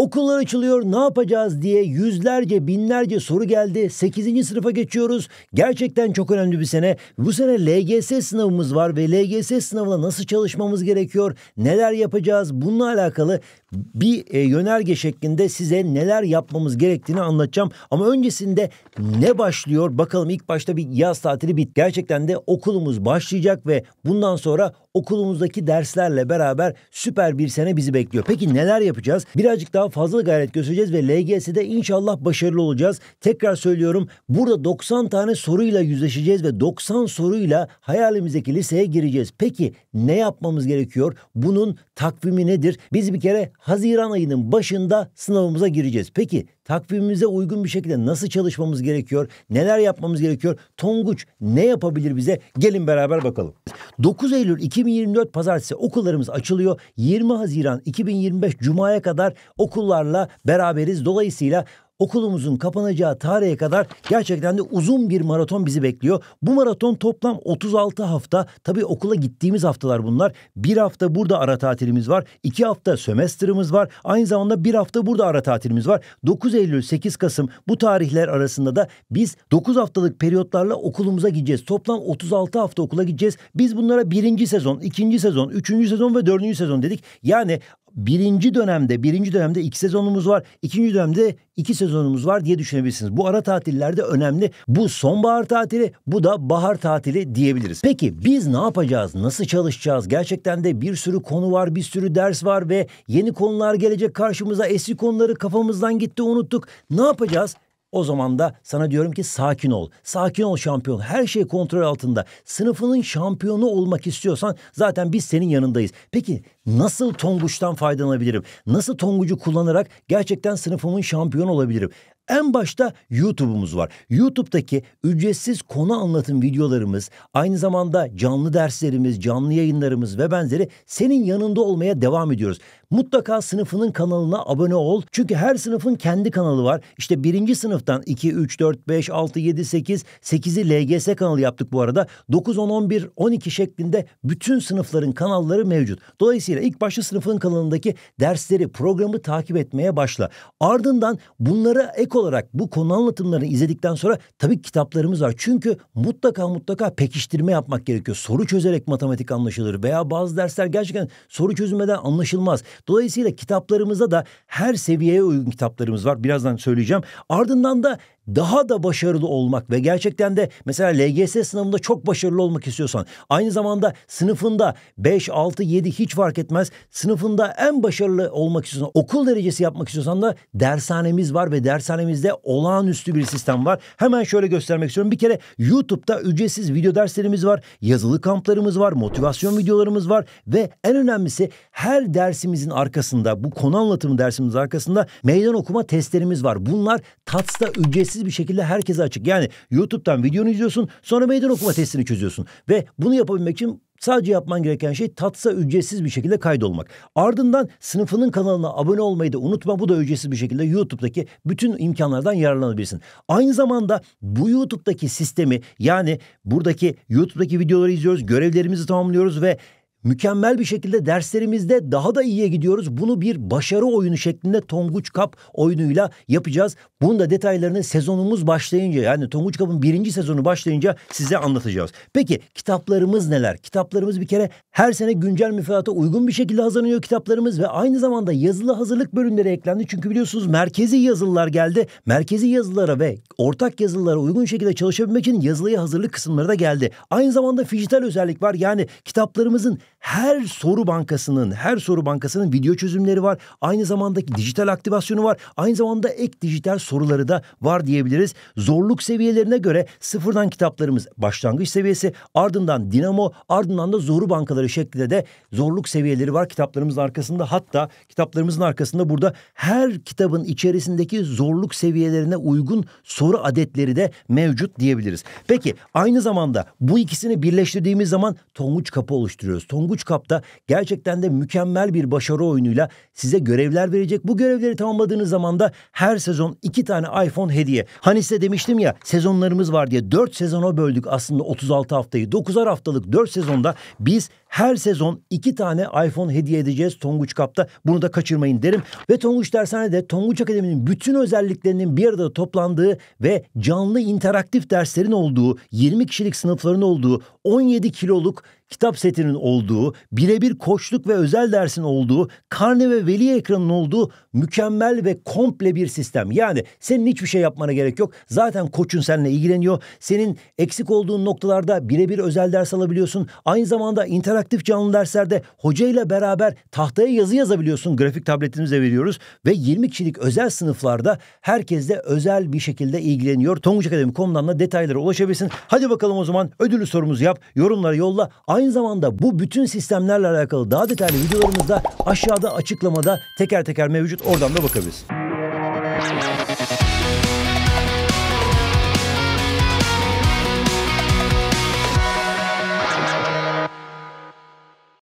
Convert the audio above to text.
Okullar açılıyor ne yapacağız diye yüzlerce binlerce soru geldi. 8. sınıfa geçiyoruz. Gerçekten çok önemli bir sene. Bu sene LGS sınavımız var ve LGS sınavına nasıl çalışmamız gerekiyor? Neler yapacağız? Bununla alakalı bir e, yönerge şeklinde size neler yapmamız gerektiğini anlatacağım. Ama öncesinde ne başlıyor? Bakalım ilk başta bir yaz tatili bit. Gerçekten de okulumuz başlayacak ve bundan sonra okulumuzdaki derslerle beraber süper bir sene bizi bekliyor. Peki neler yapacağız? Birazcık daha fazla gayret göstereceğiz ve LGS'de inşallah başarılı olacağız. Tekrar söylüyorum burada 90 tane soruyla yüzleşeceğiz ve 90 soruyla hayalimizdeki liseye gireceğiz. Peki ne yapmamız gerekiyor? Bunun takvimi nedir? Biz bir kere Haziran ayının başında sınavımıza gireceğiz. Peki takvimimize uygun bir şekilde nasıl çalışmamız gerekiyor? Neler yapmamız gerekiyor? Tonguç ne yapabilir bize? Gelin beraber bakalım. 9 Eylül 2024 pazartesi okullarımız açılıyor. 20 Haziran 2025 cumaya kadar okullarla beraberiz. Dolayısıyla okulumuzun kapanacağı tarihe kadar gerçekten de uzun bir maraton bizi bekliyor. Bu maraton toplam 36 hafta. Tabii okula gittiğimiz haftalar bunlar. Bir hafta burada ara tatilimiz var. iki hafta sömestrimiz var. Aynı zamanda bir hafta burada ara tatilimiz var. 9 Eylül 8 Kasım bu tarihler arasında da biz 9 haftalık periyotlarla okulumuza gideceğiz. Toplam 36 hafta okula gideceğiz. Biz bunlara birinci sezon, ikinci sezon, üçüncü sezon ve dördüncü sezon dedik. Yani birinci dönemde birinci dönemde iki sezonumuz var. ikinci dönemde iki sezonumuz var diye düşünebilirsiniz. Bu ara tatillerde önemli. Bu sonbahar tatili bu da bahar tatili diyebiliriz. Peki biz ne yapacağız? Nasıl çalışacağız? Gerçekten de bir sürü konu var, bir sürü ders var ve yeni konular gelecek karşımıza. Eski konuları kafamızdan gitti unuttuk. Ne yapacağız? O zaman da sana diyorum ki sakin ol. Sakin ol şampiyon. Her şey kontrol altında. Sınıfının şampiyonu olmak istiyorsan zaten biz senin yanındayız. Peki nasıl Tonguç'tan faydalanabilirim? Nasıl Tonguç'u kullanarak gerçekten sınıfımın şampiyonu olabilirim? En başta YouTube'umuz var. YouTube'daki ücretsiz konu anlatım videolarımız, aynı zamanda canlı derslerimiz, canlı yayınlarımız ve benzeri senin yanında olmaya devam ediyoruz. Mutlaka sınıfının kanalına abone ol. Çünkü her sınıfın kendi kanalı var. İşte birinci sınıftan 2, 3, 4, 5, 6, 7, 8, 8'i LGS kanalı yaptık bu arada. 9, 10, 11, 12 şeklinde bütün sınıfların kanalları mevcut. Dolayısıyla ilk başta sınıfın kanalındaki dersleri, programı takip etmeye başla. Ardından bunlara ek olarak bu konu anlatımlarını izledikten sonra tabii kitaplarımız var. Çünkü mutlaka mutlaka pekiştirme yapmak gerekiyor. Soru çözerek matematik anlaşılır veya bazı dersler gerçekten soru çözülmeden anlaşılmaz. Dolayısıyla kitaplarımızda da her seviyeye uygun kitaplarımız var. Birazdan söyleyeceğim. Ardından da daha da başarılı olmak ve gerçekten de mesela LGS sınavında çok başarılı olmak istiyorsan aynı zamanda sınıfında 5, 6, 7 hiç fark etmez sınıfında en başarılı olmak istiyorsan okul derecesi yapmak istiyorsan da dershanemiz var ve dershanemizde olağanüstü bir sistem var. Hemen şöyle göstermek istiyorum. Bir kere YouTube'da ücretsiz video derslerimiz var, yazılı kamplarımız var, motivasyon videolarımız var ve en önemlisi her dersimizin arkasında bu konu anlatımı dersimizin arkasında meydan okuma testlerimiz var. Bunlar TATS'ta ücretsiz ücretsiz bir şekilde herkese açık. Yani YouTube'dan videonu izliyorsun sonra meydan okuma testini çözüyorsun. Ve bunu yapabilmek için Sadece yapman gereken şey tatsa ücretsiz bir şekilde kaydolmak. Ardından sınıfının kanalına abone olmayı da unutma. Bu da ücretsiz bir şekilde YouTube'daki bütün imkanlardan yararlanabilirsin. Aynı zamanda bu YouTube'daki sistemi yani buradaki YouTube'daki videoları izliyoruz, görevlerimizi tamamlıyoruz ve mükemmel bir şekilde derslerimizde daha da iyiye gidiyoruz. Bunu bir başarı oyunu şeklinde Tonguç Kap oyunuyla yapacağız. Bunun da detaylarını sezonumuz başlayınca yani Tonguç Kapın birinci sezonu başlayınca size anlatacağız. Peki kitaplarımız neler? Kitaplarımız bir kere her sene güncel müfredata uygun bir şekilde hazırlanıyor kitaplarımız ve aynı zamanda yazılı hazırlık bölümleri eklendi. Çünkü biliyorsunuz merkezi yazılılar geldi. Merkezi yazılılara ve ortak yazılılara uygun şekilde çalışabilmek için yazılıya hazırlık kısımları da geldi. Aynı zamanda fijital özellik var. Yani kitaplarımızın her soru bankasının, her soru bankasının video çözümleri var. Aynı zamanda dijital aktivasyonu var. Aynı zamanda ek dijital soruları da var diyebiliriz. Zorluk seviyelerine göre sıfırdan kitaplarımız başlangıç seviyesi, ardından dinamo, ardından da zoru bankaları şeklinde de zorluk seviyeleri var kitaplarımızın arkasında. Hatta kitaplarımızın arkasında burada her kitabın içerisindeki zorluk seviyelerine uygun soru adetleri de mevcut diyebiliriz. Peki aynı zamanda bu ikisini birleştirdiğimiz zaman Tonguç Kapı oluşturuyoruz. Tonguç Kap'ta gerçekten de mükemmel bir başarı oyunuyla size görevler verecek. Bu görevleri tamamladığınız zaman da her sezon iki tane iPhone hediye. Hani size demiştim ya sezonlarımız var diye dört sezona böldük aslında 36 haftayı. 9'ar haftalık dört sezonda biz her sezon iki tane iPhone hediye edeceğiz Tonguç Kap'ta. Bunu da kaçırmayın derim. Ve Tonguç Dershane'de Tonguç Akademi'nin bütün özelliklerinin bir arada toplandığı ve canlı interaktif derslerin olduğu, 20 kişilik sınıfların olduğu, 17 kiloluk kitap setinin olduğu, birebir koçluk ve özel dersin olduğu, karne ve veli ekranın olduğu mükemmel ve komple bir sistem. Yani senin hiçbir şey yapmana gerek yok. Zaten koçun seninle ilgileniyor. Senin eksik olduğun noktalarda birebir özel ders alabiliyorsun. Aynı zamanda interaktif canlı derslerde hocayla beraber tahtaya yazı yazabiliyorsun. Grafik tabletimize veriyoruz ve 20 kişilik özel sınıflarda herkes de özel bir şekilde ilgileniyor. Tonguç Akademi.com'dan da detaylara ulaşabilirsin. Hadi bakalım o zaman ödülü sorumuzu yap, yorumlara yolla. Aynı Aynı zamanda bu bütün sistemlerle alakalı daha detaylı videolarımızda aşağıda açıklamada teker teker mevcut. Oradan da bakabilirsiniz.